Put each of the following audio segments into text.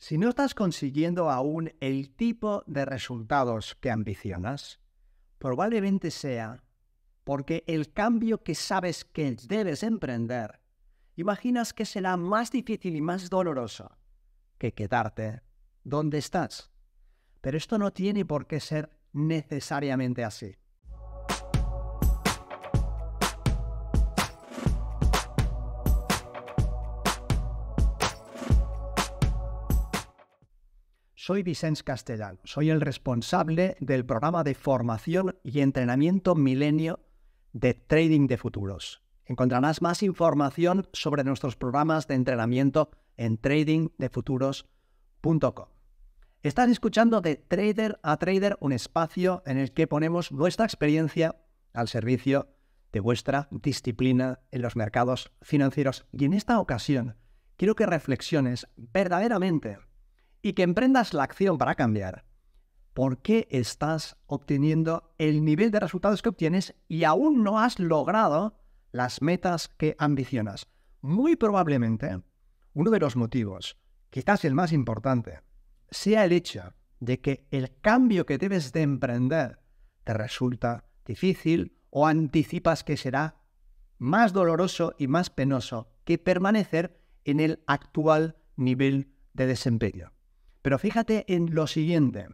Si no estás consiguiendo aún el tipo de resultados que ambicionas, probablemente sea porque el cambio que sabes que debes emprender, imaginas que será más difícil y más doloroso que quedarte donde estás. Pero esto no tiene por qué ser necesariamente así. Soy Vicens Castellán, soy el responsable del programa de formación y entrenamiento milenio de Trading de Futuros. Encontrarás más información sobre nuestros programas de entrenamiento en tradingdefuturos.com. Estás escuchando de Trader a Trader, un espacio en el que ponemos vuestra experiencia al servicio de vuestra disciplina en los mercados financieros. Y en esta ocasión quiero que reflexiones verdaderamente y que emprendas la acción para cambiar, ¿por qué estás obteniendo el nivel de resultados que obtienes y aún no has logrado las metas que ambicionas? Muy probablemente, uno de los motivos, quizás el más importante, sea el hecho de que el cambio que debes de emprender te resulta difícil o anticipas que será más doloroso y más penoso que permanecer en el actual nivel de desempeño. Pero fíjate en lo siguiente.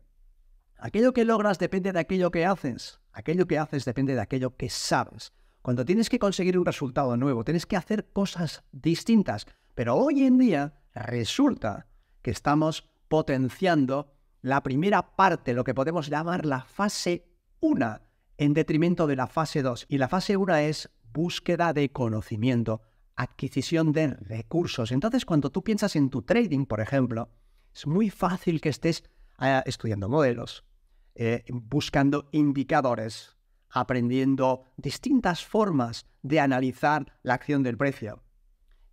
Aquello que logras depende de aquello que haces. Aquello que haces depende de aquello que sabes. Cuando tienes que conseguir un resultado nuevo, tienes que hacer cosas distintas. Pero hoy en día resulta que estamos potenciando la primera parte, lo que podemos llamar la fase 1, en detrimento de la fase 2. Y la fase 1 es búsqueda de conocimiento, adquisición de recursos. Entonces, cuando tú piensas en tu trading, por ejemplo, es muy fácil que estés ah, estudiando modelos, eh, buscando indicadores, aprendiendo distintas formas de analizar la acción del precio.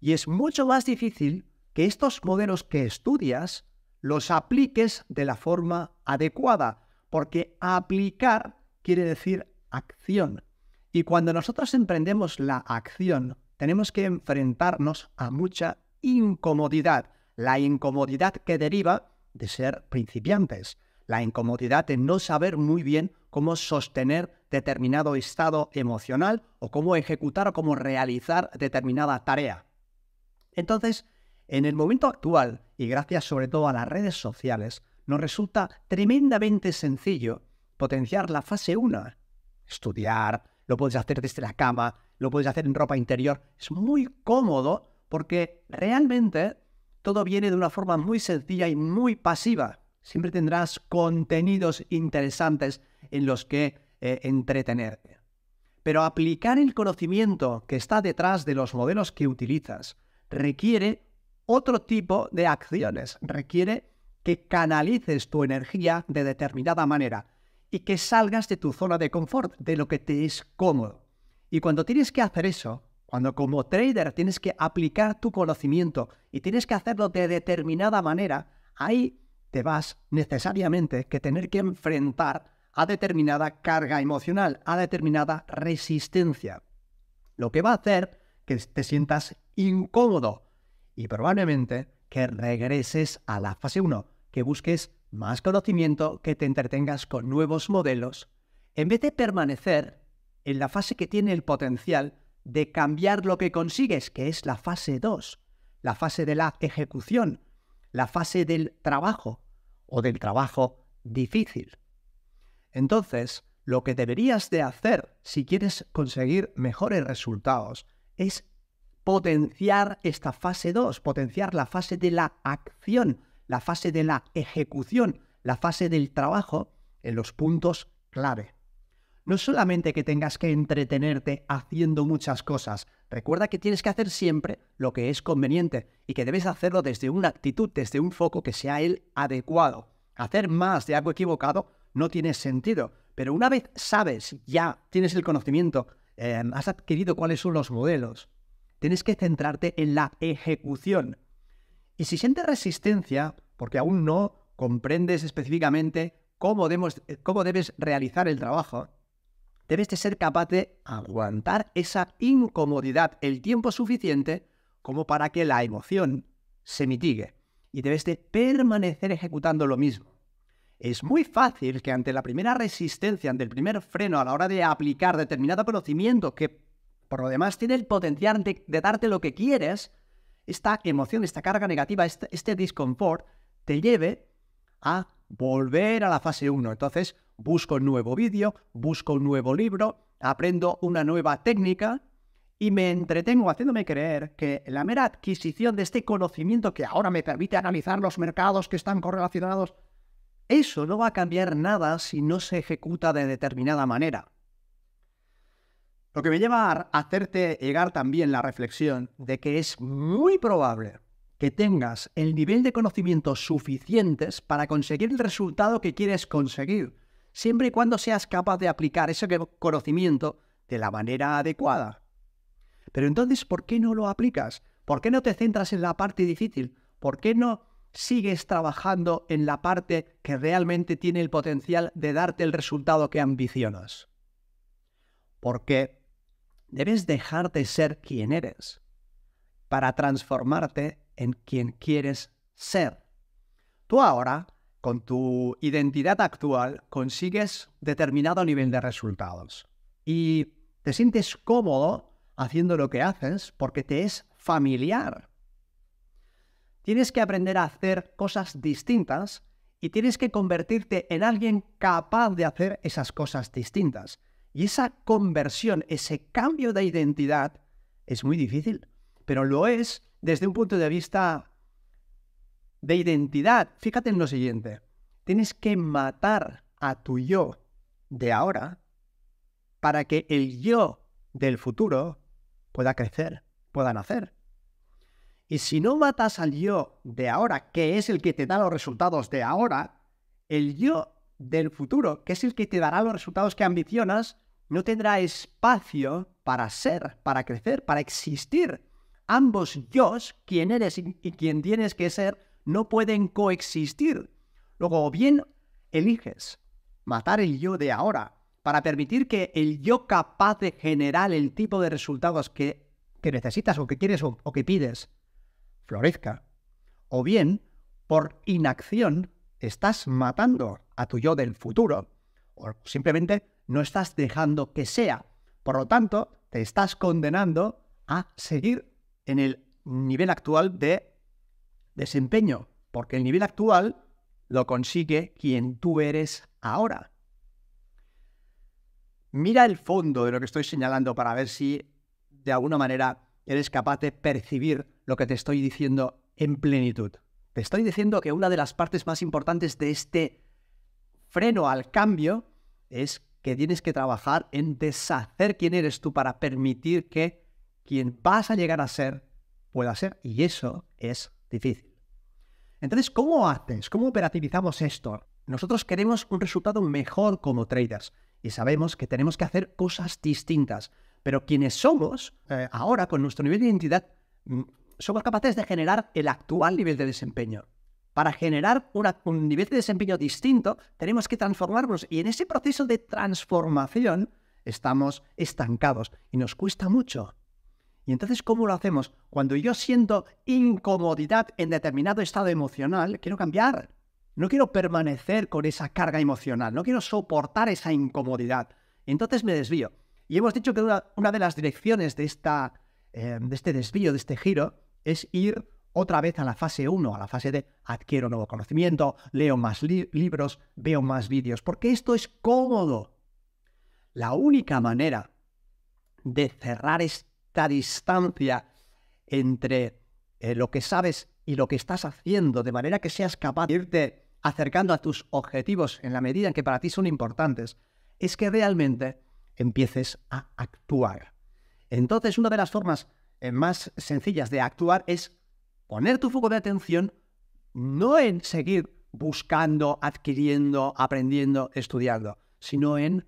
Y es mucho más difícil que estos modelos que estudias los apliques de la forma adecuada, porque aplicar quiere decir acción. Y cuando nosotros emprendemos la acción, tenemos que enfrentarnos a mucha incomodidad, la incomodidad que deriva de ser principiantes, la incomodidad de no saber muy bien cómo sostener determinado estado emocional o cómo ejecutar o cómo realizar determinada tarea. Entonces, en el momento actual, y gracias sobre todo a las redes sociales, nos resulta tremendamente sencillo potenciar la fase 1. Estudiar, lo puedes hacer desde la cama, lo puedes hacer en ropa interior. Es muy cómodo porque realmente todo viene de una forma muy sencilla y muy pasiva. Siempre tendrás contenidos interesantes en los que eh, entretenerte. Pero aplicar el conocimiento que está detrás de los modelos que utilizas requiere otro tipo de acciones, requiere que canalices tu energía de determinada manera y que salgas de tu zona de confort, de lo que te es cómodo. Y cuando tienes que hacer eso, cuando como trader tienes que aplicar tu conocimiento y tienes que hacerlo de determinada manera, ahí te vas necesariamente que tener que enfrentar a determinada carga emocional, a determinada resistencia. Lo que va a hacer que te sientas incómodo y probablemente que regreses a la fase 1, que busques más conocimiento, que te entretengas con nuevos modelos, en vez de permanecer en la fase que tiene el potencial de cambiar lo que consigues, que es la fase 2, la fase de la ejecución, la fase del trabajo o del trabajo difícil. Entonces, lo que deberías de hacer si quieres conseguir mejores resultados es potenciar esta fase 2, potenciar la fase de la acción, la fase de la ejecución, la fase del trabajo en los puntos clave no solamente que tengas que entretenerte haciendo muchas cosas, recuerda que tienes que hacer siempre lo que es conveniente y que debes hacerlo desde una actitud, desde un foco que sea el adecuado. Hacer más de algo equivocado no tiene sentido, pero una vez sabes, ya tienes el conocimiento, em, has adquirido cuáles son los modelos, tienes que centrarte en la ejecución. Y si sientes resistencia, porque aún no comprendes específicamente cómo debes realizar el trabajo, debes de ser capaz de aguantar esa incomodidad el tiempo suficiente como para que la emoción se mitigue y debes de permanecer ejecutando lo mismo. Es muy fácil que ante la primera resistencia, ante el primer freno a la hora de aplicar determinado conocimiento que por lo demás tiene el potencial de, darte lo que quieres, esta emoción, esta carga negativa, este, este disconfort te lleve a volver a la fase 1. Entonces, busco un nuevo vídeo, busco un nuevo libro, aprendo una nueva técnica y me entretengo haciéndome creer que la mera adquisición de este conocimiento que ahora me permite analizar los mercados que están correlacionados, eso no va a cambiar nada si no se ejecuta de determinada manera. Lo que me lleva a hacerte llegar también la reflexión de que es muy probable que tengas el nivel de conocimientos suficientes para conseguir el resultado que quieres conseguir, siempre y cuando seas capaz de aplicar ese conocimiento de la manera adecuada. Pero entonces, ¿por qué no lo aplicas? ¿Por qué no te centras en la parte difícil? ¿Por qué no sigues trabajando en la parte que realmente tiene el potencial de darte el resultado que ambicionas? Porque debes dejar de ser quien eres para transformarte en quien quieres ser. Tú ahora con tu identidad actual consigues determinado nivel de resultados y te sientes cómodo haciendo lo que haces porque te es familiar. Tienes que aprender a hacer cosas distintas y tienes que convertirte en alguien capaz de hacer esas cosas distintas. Y esa conversión, ese cambio de identidad es muy difícil, pero lo es desde un punto de vista de identidad, fíjate en lo siguiente, tienes que matar a tu yo de ahora para que el yo del futuro pueda crecer, pueda nacer. Y si no matas al yo de ahora, que es el que te da los resultados de ahora, el yo del futuro, que es el que te dará los resultados que ambicionas, no tendrá espacio para ser, para crecer, para existir. Ambos yo, quien eres y quien tienes que ser, no pueden coexistir. Luego, o bien eliges matar el yo de ahora para permitir que el yo capaz de generar el tipo de resultados que, necesitas o que quieres o que pides florezca. O bien, por inacción, estás matando a tu yo del futuro. O simplemente no estás dejando que sea. Por lo tanto, te estás condenando a seguir en el nivel actual de desempeño, porque el nivel actual lo consigue quien tú eres ahora. Mira el fondo de lo que estoy señalando para ver si de alguna manera eres capaz de percibir lo que te estoy diciendo en plenitud. Te estoy diciendo que una de las partes más importantes de este freno al cambio es que tienes que trabajar en deshacer quién eres tú para permitir que quien vas a llegar a ser pueda ser. Y eso es Difícil. Entonces, ¿cómo haces? ¿Cómo operativizamos esto? Nosotros queremos un resultado mejor como traders y sabemos que tenemos que hacer cosas distintas. Pero quienes somos eh, ahora, con nuestro nivel de identidad, mm, somos capaces de generar el actual nivel de desempeño. Para generar un nivel de desempeño distinto, tenemos que transformarnos y en ese proceso de transformación estamos estancados y nos cuesta mucho. Y entonces, ¿cómo lo hacemos? Cuando yo siento incomodidad en determinado estado emocional, quiero cambiar. No quiero permanecer con esa carga emocional, no quiero soportar esa incomodidad. Entonces me desvío. Y hemos dicho que una, de las direcciones de, esta, eh, de este desvío, de este giro, es ir otra vez a la fase 1, a la fase de adquiero nuevo conocimiento, leo más libros, veo más vídeos, porque esto es cómodo. La única manera de cerrar este esta distancia entre eh, lo que sabes y lo que estás haciendo, de manera que seas capaz de irte acercando a tus objetivos en la medida en que para ti son importantes, es que realmente empieces a actuar. Entonces, una de las formas eh, más sencillas de actuar es poner tu foco de atención no en seguir buscando, adquiriendo, aprendiendo, estudiando, sino en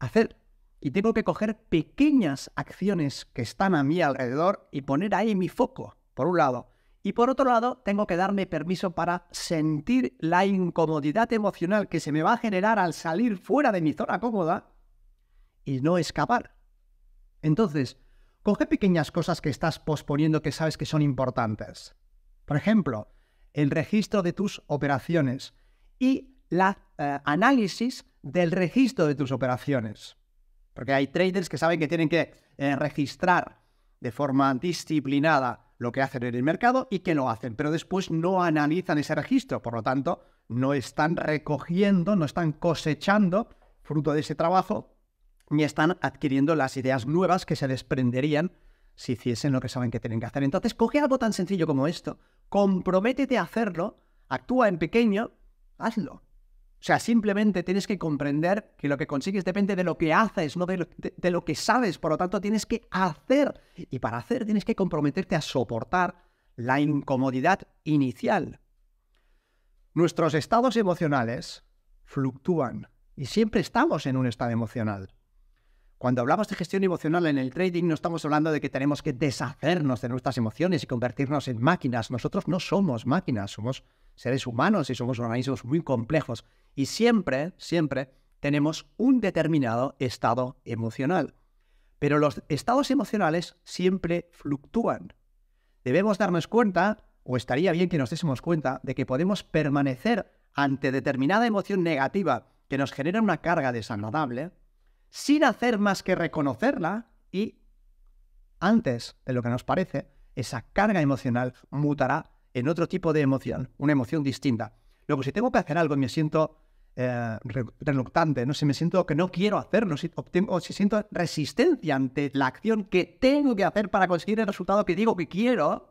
hacer y tengo que coger pequeñas acciones que están a mi alrededor y poner ahí mi foco, por un lado. Y por otro lado, tengo que darme permiso para sentir la incomodidad emocional que se me va a generar al salir fuera de mi zona cómoda y no escapar. Entonces, coge pequeñas cosas que estás posponiendo que sabes que son importantes. Por ejemplo, el registro de tus operaciones y la eh, análisis del registro de tus operaciones. Porque hay traders que saben que tienen que eh, registrar de forma disciplinada lo que hacen en el mercado y que lo hacen, pero después no analizan ese registro, por lo tanto, no están recogiendo, no están cosechando fruto de ese trabajo, ni están adquiriendo las ideas nuevas que se desprenderían si hiciesen lo que saben que tienen que hacer. Entonces, coge algo tan sencillo como esto, comprométete a hacerlo, actúa en pequeño, hazlo. O sea, simplemente tienes que comprender que lo que consigues depende de lo que haces, no de lo, que sabes. Por lo tanto, tienes que hacer. Y para hacer, tienes que comprometerte a soportar la incomodidad inicial. Nuestros estados emocionales fluctúan y siempre estamos en un estado emocional. Cuando hablamos de gestión emocional en el trading, no estamos hablando de que tenemos que deshacernos de nuestras emociones y convertirnos en máquinas. Nosotros no somos máquinas, somos seres humanos y somos organismos muy complejos y siempre, siempre tenemos un determinado estado emocional. Pero los estados emocionales siempre fluctúan. Debemos darnos cuenta, o estaría bien que nos désemos cuenta, de que podemos permanecer ante determinada emoción negativa que nos genera una carga desagradable, sin hacer más que reconocerla y, antes de lo que nos parece, esa carga emocional mutará en otro tipo de emoción, una emoción distinta. Luego, si tengo que hacer algo y me siento eh, reluctante, no sé, me siento que no quiero hacerlo, si, si siento resistencia ante la acción que tengo que hacer para conseguir el resultado que digo que quiero,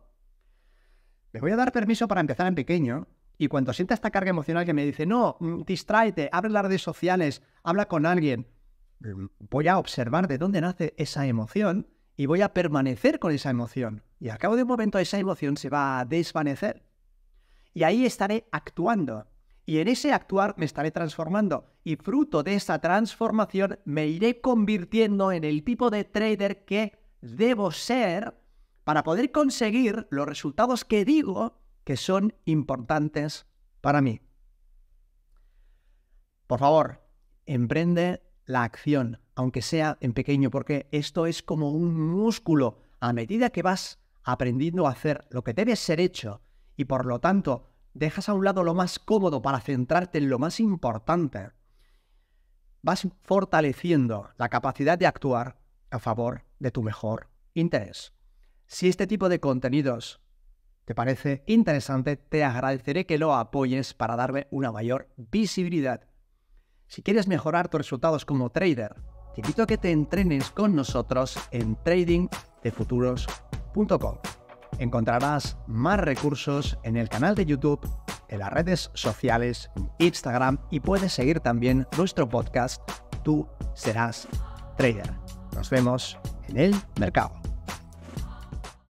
me voy a dar permiso para empezar en pequeño. Y cuando sienta esta carga emocional que me dice, no, mm, distráete, abre las redes sociales, habla con alguien, mm, voy a observar de dónde nace esa emoción y voy a permanecer con esa emoción. Y al cabo de un momento esa emoción se va a desvanecer. Y ahí estaré actuando. Y en ese actuar me estaré transformando. Y fruto de esa transformación me iré convirtiendo en el tipo de trader que debo ser para poder conseguir los resultados que digo que son importantes para mí. Por favor, emprende la acción aunque sea en pequeño, porque esto es como un músculo. A medida que vas aprendiendo a hacer lo que debe ser hecho y por lo tanto dejas a un lado lo más cómodo para centrarte en lo más importante, vas fortaleciendo la capacidad de actuar a favor de tu mejor interés. Si este tipo de contenidos te parece interesante, te agradeceré que lo apoyes para darme una mayor visibilidad. Si quieres mejorar tus resultados como trader, te invito a que te entrenes con nosotros en tradingdefuturos.com. Encontrarás más recursos en el canal de YouTube, en las redes sociales, Instagram y puedes seguir también nuestro podcast Tú serás trader. Nos vemos en el mercado.